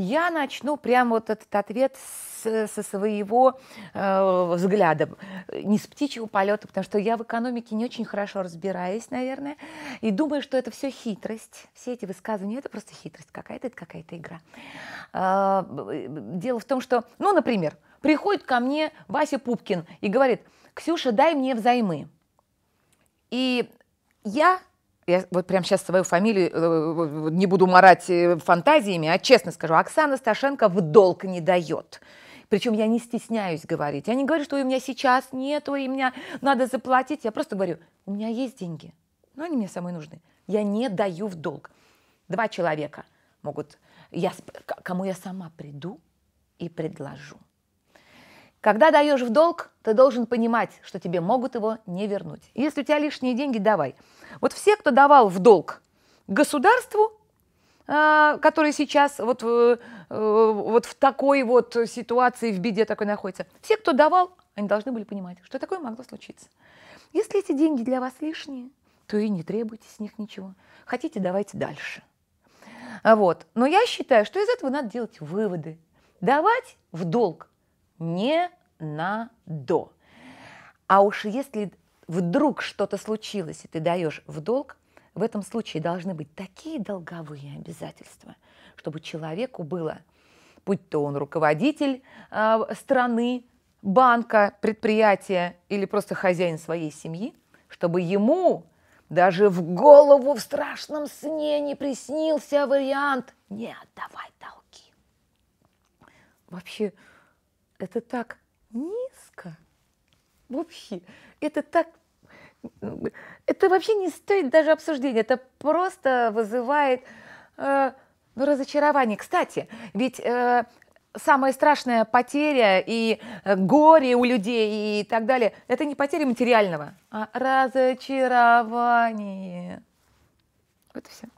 Я начну прямо вот этот ответ с, со своего э, взгляда, не с птичьего полета, потому что я в экономике не очень хорошо разбираюсь, наверное, и думаю, что это все хитрость. Все эти высказывания это просто хитрость какая-то, это какая-то игра. А, э, дело в том, что, ну, например, приходит ко мне Вася Пупкин и говорит, Ксюша, дай мне взаймы. И я я вот прямо сейчас свою фамилию э, не буду морать э, фантазиями, а честно скажу, Оксана Сташенко в долг не дает. Причем я не стесняюсь говорить. Я не говорю, что у меня сейчас нету, и меня надо заплатить. Я просто говорю, у меня есть деньги, но они мне самые нужны. Я не даю в долг. Два человека могут, я, кому я сама приду и предложу. Когда даешь в долг, ты должен понимать, что тебе могут его не вернуть. Если у тебя лишние деньги, давай. Вот все, кто давал в долг государству, а, которое сейчас вот, э, э, вот в такой вот ситуации, в беде такой находится, все, кто давал, они должны были понимать, что такое могло случиться. Если эти деньги для вас лишние, то и не требуйте с них ничего. Хотите, давайте дальше. А вот. Но я считаю, что из этого надо делать выводы. Давать в долг не на до, А уж если вдруг что-то случилось, и ты даешь в долг, в этом случае должны быть такие долговые обязательства, чтобы человеку было, будь то он руководитель э, страны, банка, предприятия или просто хозяин своей семьи, чтобы ему даже в голову в страшном сне не приснился вариант не отдавай долги. Вообще, это так низко. Вообще, это так... Это вообще не стоит даже обсуждения, это просто вызывает э, ну, разочарование. Кстати, ведь э, самая страшная потеря и э, горе у людей и так далее, это не потеря материального, а разочарование. Вот и все.